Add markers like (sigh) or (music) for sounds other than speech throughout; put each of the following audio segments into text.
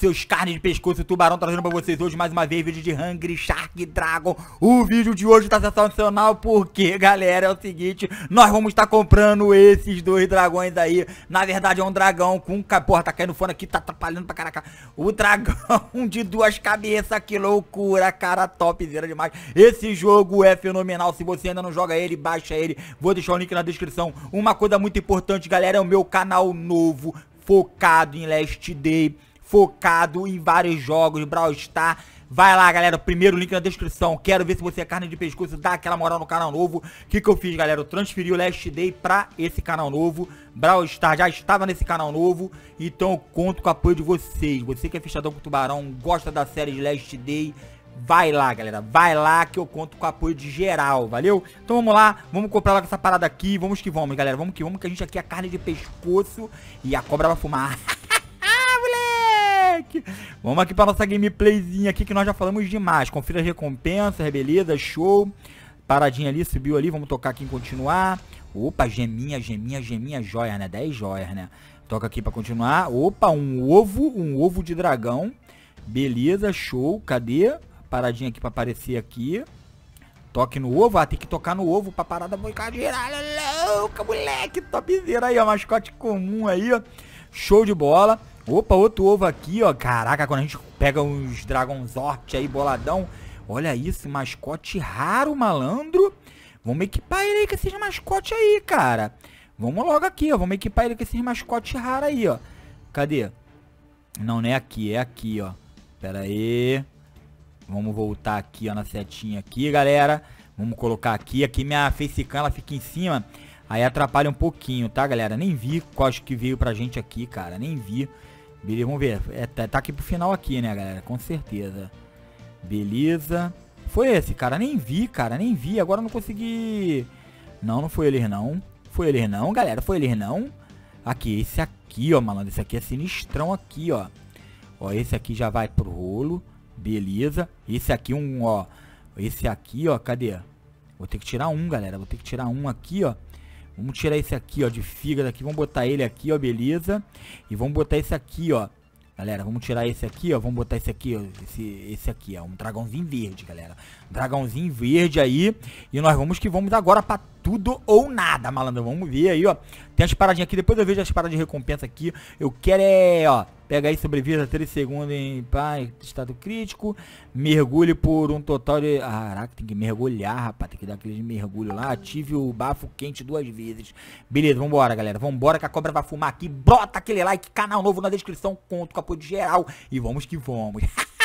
seus carnes de pescoço tubarão, trazendo pra vocês hoje mais uma vez vídeo de Hungry Shark Dragon. O vídeo de hoje tá sensacional porque, galera, é o seguinte, nós vamos estar tá comprando esses dois dragões aí. Na verdade é um dragão com... Porra, tá caindo fone aqui, tá atrapalhando pra caraca. O dragão (laughs) de duas cabeças, que loucura, cara, topzera demais. Esse jogo é fenomenal, se você ainda não joga ele, baixa ele. Vou deixar o link na descrição. Uma coisa muito importante, galera, é o meu canal novo focado em Last Day focado em vários jogos, Brawl Stars. Vai lá, galera, primeiro link na descrição. Quero ver se você é carne de pescoço, dá aquela moral no canal novo. O que, que eu fiz, galera? Eu transferi o Last Day pra esse canal novo. Brawl Stars já estava nesse canal novo, então eu conto com o apoio de vocês. Você que é fechadão com Tubarão, gosta da série de Last Day, Vai lá, galera. Vai lá que eu conto com o apoio de geral, valeu? Então vamos lá, vamos comprar logo essa parada aqui. Vamos que vamos, galera. Vamos que vamos, que a gente aqui é carne de pescoço e a cobra vai fumar. (laughs) aqui. Vamos aqui pra nossa gameplayzinha aqui que nós já falamos demais. Confira as recompensas, beleza, show. Paradinha ali, subiu ali, vamos tocar aqui em continuar. Opa, geminha, geminha, geminha, joia, né? 10 joias, né? Toca aqui pra continuar. Opa, um ovo, um ovo de dragão. Beleza, show. Cadê? Paradinha aqui pra aparecer aqui. Toque no ovo, ah, tem que tocar no ovo pra parada ficar girar. É louca, moleque, topzera aí, ó, mascote comum aí, ó. Show de bola. Opa, outro ovo aqui, ó. Caraca, quando a gente pega uns Dragonzort aí, boladão. Olha isso, mascote raro, malandro. Vamos equipar ele aí com esses mascotes aí, cara. Vamos logo aqui, ó. Vamos equipar ele com esses mascotes raros aí, ó. Cadê? Não, não é aqui, é aqui, ó. Pera aí. Vamos voltar aqui, ó, na setinha aqui, galera. Vamos colocar aqui. Aqui minha facecam, ela fica em cima Aí atrapalha um pouquinho, tá, galera? Nem vi qual que veio pra gente aqui, cara. Nem vi. Beleza, vamos ver. É, tá, tá aqui pro final aqui, né, galera? Com certeza. Beleza. Foi esse, cara. Nem vi, cara. Nem vi. Agora não consegui... Não, não foi ele não. Foi ele não, galera. Foi ele não. Aqui, esse aqui, ó, malandro. Esse aqui é sinistrão aqui, ó. Ó, esse aqui já vai pro rolo. Beleza. Esse aqui, um, ó. Esse aqui, ó. Cadê? Vou ter que tirar um, galera. Vou ter que tirar um aqui, ó. Vamos tirar esse aqui, ó, de fígado aqui. Vamos botar ele aqui, ó, beleza. E vamos botar esse aqui, ó. Galera, vamos tirar esse aqui, ó. Vamos botar esse aqui, ó. Esse, esse aqui, ó. Um dragãozinho verde, galera. Dragãozinho verde aí. E nós vamos que vamos agora pra tudo ou nada, malandro. Vamos ver aí, ó. Tem as paradinhas aqui, depois eu vejo as paradas de recompensa aqui. Eu quero é, ó, pega aí sobreviva 3 segundos em pá, estado crítico. Mergulhe por um total de... Caraca, tem que mergulhar, rapaz. Tem que dar aquele mergulho lá. Ative o bafo quente duas vezes. Beleza, vambora, galera. Vambora que a cobra vai fumar aqui. bota aquele like, canal novo na descrição. Conto com apoio geral. E vamos que vamos. (laughs)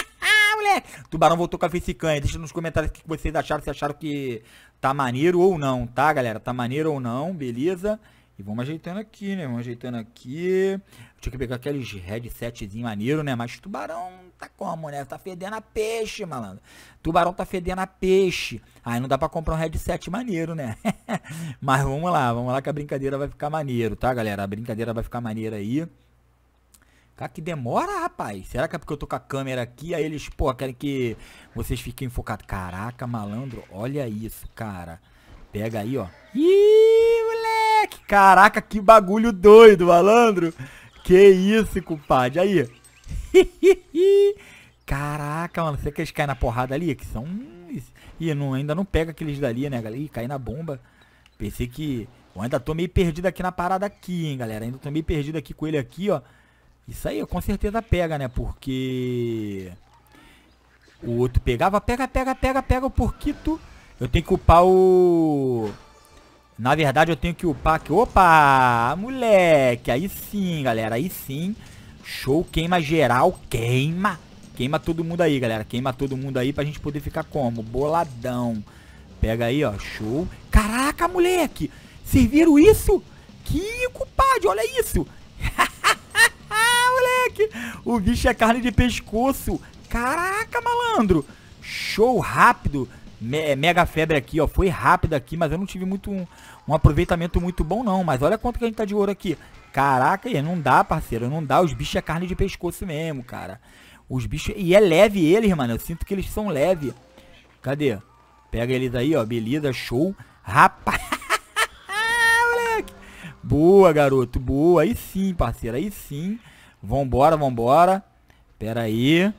(laughs) Tubarão voltou com a face canha. Deixa nos comentários o que vocês acharam, se acharam que tá maneiro ou não, tá, galera? Tá maneiro ou não, beleza? E vamos ajeitando aqui, né? Vamos ajeitando aqui. Tinha que pegar aqueles headsetzinho maneiro, né? Mas tubarão tá como, né? Tá fedendo a peixe, malandro. Tubarão tá fedendo a peixe. Aí não dá pra comprar um headset maneiro, né? (laughs) Mas vamos lá, vamos lá que a brincadeira vai ficar maneiro, tá, galera? A brincadeira vai ficar maneira aí. Cara, que demora, rapaz. Será que é porque eu tô com a câmera aqui? Aí eles, pô, querem que vocês fiquem focados. Caraca, malandro, olha isso, cara. Pega aí, ó. Ih, moleque. Caraca, que bagulho doido, malandro. Que isso, cumpade. Aí. (laughs) Caraca, mano. Será que eles caem na porrada ali? Que são... Ih, não, ainda não pega aqueles dali, né, galera? Ih, cai na bomba. Pensei que... Eu ainda tô meio perdido aqui na parada aqui, hein, galera. Ainda tô meio perdido aqui com ele aqui, ó. Isso aí com certeza pega, né? Porque o outro pegava, pega, pega, pega, pega o porquito. Eu tenho que upar o... Na verdade, eu tenho que upar aqui. Opa, moleque. Aí sim, galera. Aí sim. Show, queima geral. Queima. Queima todo mundo aí, galera. Queima todo mundo aí pra gente poder ficar como? Boladão. Pega aí, ó. Show. Caraca, moleque. Vocês viram isso? Que culpado. olha isso moleque. O bicho é carne de pescoço. Caraca, malandro. Show rápido. Me é mega febre aqui, ó. Foi rápido aqui, mas eu não tive muito um, um, aproveitamento muito bom, não. Mas olha quanto que a gente tá de ouro aqui. Caraca, não dá, parceiro. Não dá. Os bichos é carne de pescoço mesmo, cara. Os bichos... E é leve eles, mano. Eu sinto que eles são leve. Cadê? Pega eles aí, ó. Beleza, show. Rapaz. (laughs) Boa, garoto. Boa. Aí sim, parceiro. Aí sim. Vambora, vambora. Pera aí.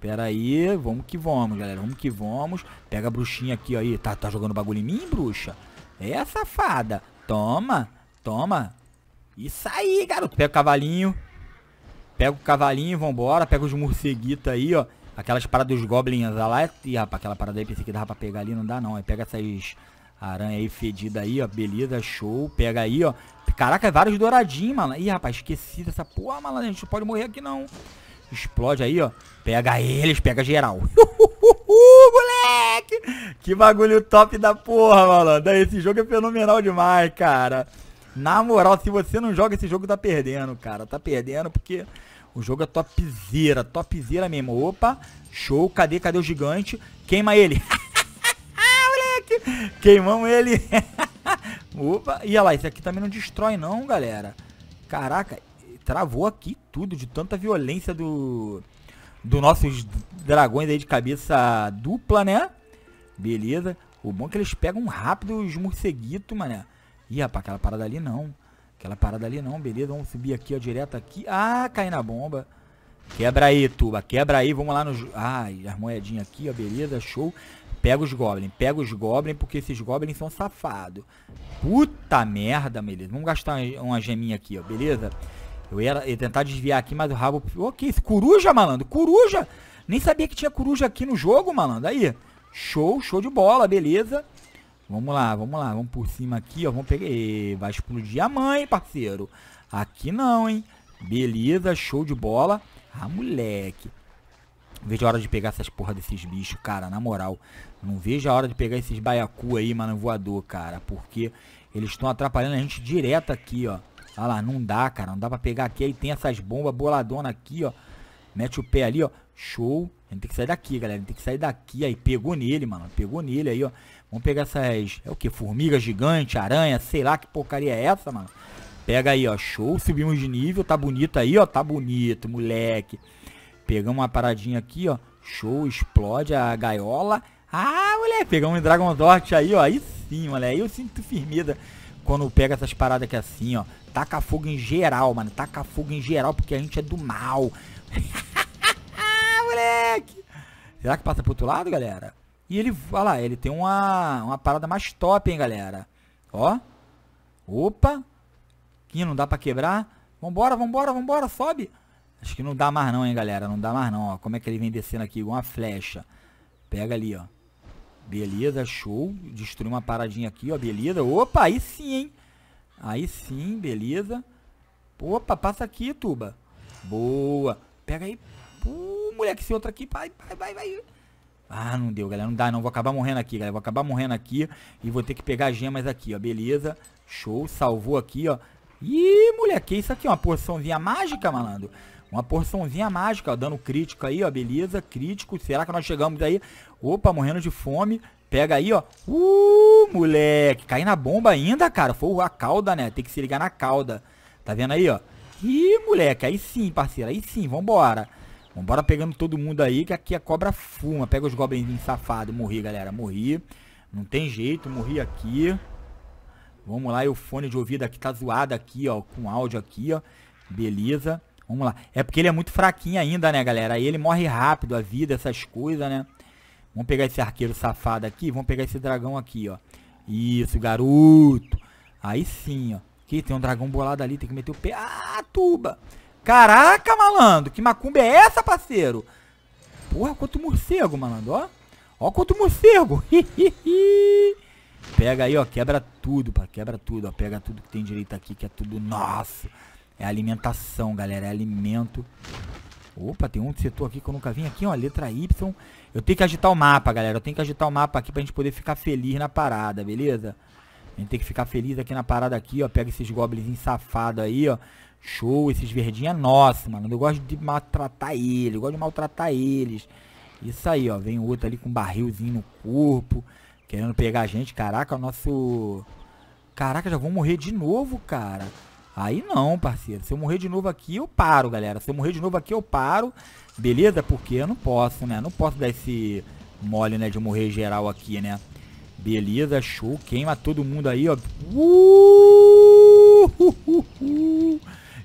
Pera aí. Vamos que vamos, galera. Vamos que vamos. Pega a bruxinha aqui, ó. Aí. Tá, tá jogando bagulho em mim, bruxa? É, safada. Toma. Toma. Isso aí, garoto. Pega o cavalinho. Pega o cavalinho, vambora. Pega os morceguitos aí, ó. Aquelas paradas dos goblins lá. Ih, rapaz, aquela parada aí pensei que dava pra pegar ali. Não dá, não. Aí pega essas aranha aí fedida aí, ó. Beleza, show. Pega aí, ó. Caraca, é vários douradinhos, malandro. Ih, rapaz, esqueci dessa porra, malandro. A gente não pode morrer aqui, não. Explode aí, ó. Pega eles, pega geral. (laughs) Uhul, moleque! Que bagulho top da porra, malandro. Esse jogo é fenomenal demais, cara. Na moral, se você não joga esse jogo, tá perdendo, cara. Tá perdendo porque o jogo é topzera, topzera mesmo. Opa, show. Cadê, cadê o gigante? Queima ele. (laughs) Queimamos ele. (laughs) Opa. E olha lá, esse aqui também não destrói não, galera. Caraca, travou aqui tudo de tanta violência do... Do nossos dragões aí de cabeça dupla, né? Beleza. O bom é que eles pegam rápido os morceguitos, mané. Ih, rapaz, aquela parada ali não. Aquela parada ali não, beleza. Vamos subir aqui, ó, direto aqui. Ah, cai na bomba. Quebra aí, tuba. Quebra aí. Vamos lá no... Ah, as moedinhas aqui, ó, beleza. Show. Pega os goblins, pega os goblins porque esses goblins são safados. Puta merda, beleza. Vamos gastar uma geminha aqui, ó, beleza? Eu ia, ia tentar desviar aqui, mas o rabo... Ô, que isso? Coruja, malandro, coruja! Nem sabia que tinha coruja aqui no jogo, malandro. Aí, show, show de bola, beleza? Vamos lá, vamos lá, vamos por cima aqui, ó. Vamos pegar... vai explodir a mãe, parceiro. Aqui não, hein? Beleza, show de bola. Ah, moleque. Não vejo a hora de pegar essas porra desses bichos, cara, na moral. Não vejo a hora de pegar esses baiacu aí, mano, voador, cara. Porque eles estão atrapalhando a gente direto aqui, ó. Olha lá, não dá, cara. Não dá pra pegar aqui. Aí tem essas bombas boladona aqui, ó. Mete o pé ali, ó. Show. A gente tem que sair daqui, galera. A gente tem que sair daqui. Aí pegou nele, mano. Pegou nele aí, ó. Vamos pegar essas... É o que? Formiga gigante, aranha, sei lá que porcaria é essa, mano. Pega aí, ó. Show. Subimos de nível. Tá bonito aí, ó. Tá bonito, moleque. Pegamos uma paradinha aqui, ó. Show, explode a gaiola. Ah, moleque, pegamos um Dragon Dort aí, ó. Aí sim, moleque. eu sinto firmeza quando pega essas paradas aqui assim, ó. Taca fogo em geral, mano. Taca fogo em geral, porque a gente é do mal. (laughs) moleque! Será que passa pro outro lado, galera? E ele, olha lá, ele tem uma, uma parada mais top, hein, galera. Ó. Opa. Aqui não dá pra quebrar. Vambora, vambora, vambora, sobe. Acho que não dá mais não, hein, galera. Não dá mais não, ó. Como é que ele vem descendo aqui? Uma flecha. Pega ali, ó. Beleza, show. Destruiu uma paradinha aqui, ó. Beleza. Opa, aí sim, hein. Aí sim, beleza. Opa, passa aqui, Tuba. Boa. Pega aí. Uh, moleque, esse outro aqui. Vai, vai, vai, vai. Ah, não deu, galera. Não dá, não. Vou acabar morrendo aqui, galera. Vou acabar morrendo aqui. E vou ter que pegar gemas aqui, ó. Beleza. Show. Salvou aqui, ó. Ih, moleque. Isso aqui é uma porçãozinha mágica, malandro. Uma porçãozinha mágica, ó, dando crítico aí, ó, beleza, crítico. Será que nós chegamos aí? Opa, morrendo de fome. Pega aí, ó. Uh, moleque, cai na bomba ainda, cara. Foi a cauda, né? Tem que se ligar na cauda. Tá vendo aí, ó? Ih, moleque, aí sim, parceiro, aí sim, vambora. Vambora pegando todo mundo aí, que aqui a cobra fuma. Pega os goblins safados. Morri, galera, morri. Não tem jeito, morri aqui. Vamos lá, e o fone de ouvido aqui tá zoado aqui, ó, com áudio aqui, ó. Beleza. Vamos lá. É porque ele é muito fraquinho ainda, né, galera? Aí ele morre rápido, a vida, essas coisas, né? Vamos pegar esse arqueiro safado aqui. Vamos pegar esse dragão aqui, ó. Isso, garoto. Aí sim, ó. Aqui tem um dragão bolado ali. Tem que meter o pé. Ah, tuba. Caraca, malandro. Que macumba é essa, parceiro? Porra, quanto morcego, malandro, ó. Ó quanto morcego. (laughs) Pega aí, ó. Quebra tudo, pá. Quebra tudo, ó. Pega tudo que tem direito aqui, que é tudo nosso. É alimentação, galera. É alimento. Opa, tem um setor aqui que eu nunca vim aqui, ó. Letra Y. Eu tenho que agitar o mapa, galera. Eu tenho que agitar o mapa aqui pra gente poder ficar feliz na parada, beleza? A gente tem que ficar feliz aqui na parada aqui, ó. Pega esses goblins safados aí, ó. Show, esses verdinhos é nosso, mano. Eu gosto de maltratar eles, eu gosto de maltratar eles. Isso aí, ó. Vem outro ali com um barrilzinho no corpo, querendo pegar a gente. Caraca, o nosso... Caraca, já vou morrer de novo, cara. Aí não, parceiro. Se eu morrer de novo aqui, eu paro, galera. Se eu morrer de novo aqui, eu paro. Beleza? Porque eu não posso, né? Não posso dar esse mole, né? De morrer geral aqui, né? Beleza, show. Queima todo mundo aí, ó. Uh! (laughs)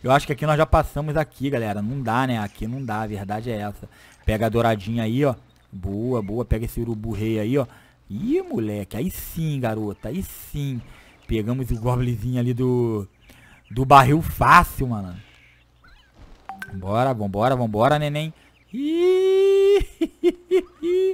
Eu acho que aqui nós já passamos aqui, galera. Não dá, né? Aqui não dá. A verdade é essa. Pega a douradinha aí, ó. Boa, boa. Pega esse urubu rei aí, ó. Ih, moleque. Aí sim, garota. Aí sim. Pegamos o goblinzinho ali do do barril fácil, mano. Vambora, vambora, vambora, neném. (laughs)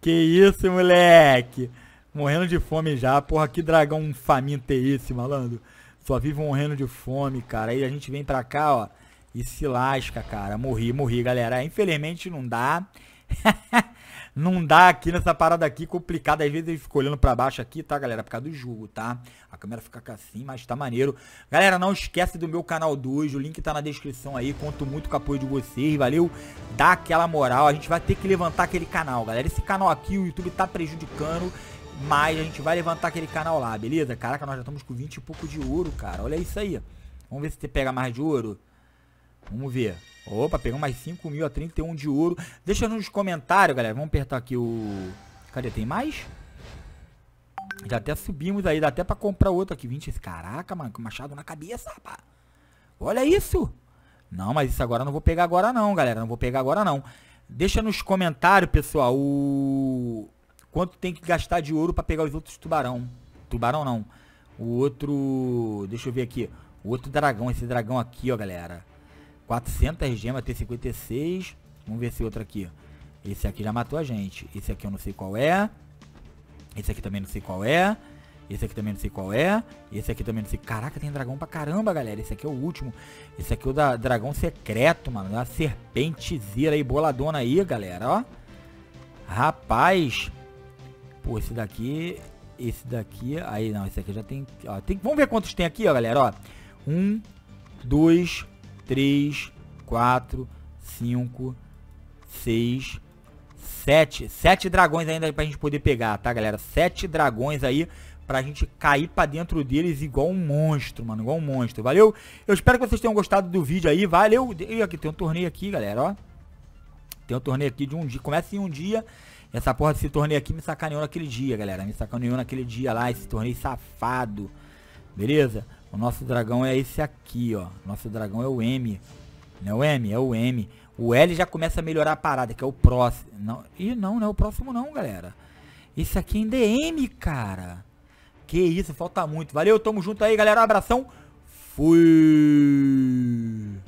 Que isso, moleque. Morrendo de fome já. Porra, que dragão faminto é esse, malandro. Só vivo morrendo de fome, cara. Aí a gente vem pra cá, ó. E se lasca, cara. Morri, morri, galera. Infelizmente não dá. (laughs) não dá aqui nessa parada aqui complicada. Às vezes eu fico olhando pra baixo aqui, tá, galera? Por causa do jogo, tá? A câmera fica assim, mas tá maneiro. Galera, não esquece do meu canal 2. O link tá na descrição aí. Conto muito com o apoio de vocês, valeu? Dá aquela moral. A gente vai ter que levantar aquele canal, galera. Esse canal aqui, o YouTube tá prejudicando. Mas a gente vai levantar aquele canal lá, beleza? Caraca, nós já estamos com 20 e pouco de ouro, cara. Olha isso aí. Vamos ver se você pega mais de ouro. Vamos ver. Opa, pegou mais 5 mil a 31 de ouro. Deixa nos comentários, galera. Vamos apertar aqui o... Cadê? Tem mais? Já até subimos aí. Dá até pra comprar outro aqui. 20. Caraca, mano. Com machado na cabeça, rapaz. Olha isso. Não, mas isso agora eu não vou pegar agora não, galera. Não vou pegar agora não. Deixa nos comentários, pessoal, o... Quanto tem que gastar de ouro pra pegar os outros tubarão. Tubarão não. O outro... Deixa eu ver aqui. O outro dragão. Esse dragão aqui, ó, galera. 400 gemas, tem 56. Vamos ver esse outro aqui. Esse aqui já matou a gente. Esse aqui eu não sei qual é. Esse aqui também não sei qual é. Esse aqui também não sei qual é. Esse aqui também não sei. Caraca, tem dragão pra caramba, galera. Esse aqui é o último. Esse aqui é o da dragão secreto, mano. Da serpentezeira aí, boladona aí, galera, ó. Rapaz. Pô, esse daqui... Esse daqui... Aí, não, esse aqui já tem... Ó, tem... Vamos ver quantos tem aqui, ó, galera, ó. Um, dois, 3, 4, 5, 6, 7. 7 dragões ainda pra gente poder pegar, tá, galera? 7 dragões aí pra gente cair pra dentro deles igual um monstro, mano. Igual um monstro, valeu? Eu espero que vocês tenham gostado do vídeo aí, valeu? E aqui, tem um torneio aqui, galera, ó. Tem um torneio aqui de um dia. Começa em um dia. Essa porra desse torneio aqui me sacaneou naquele dia, galera. Me sacaneou naquele dia lá, esse torneio safado. Beleza? O nosso dragão é esse aqui, ó. Nosso dragão é o M. Não é o M, é o M. O L já começa a melhorar a parada, que é o próximo. Não, e não, não é o próximo não, galera. Esse aqui é em DM, cara. Que isso, falta muito. Valeu, tamo junto aí, galera. Um abração. Fui.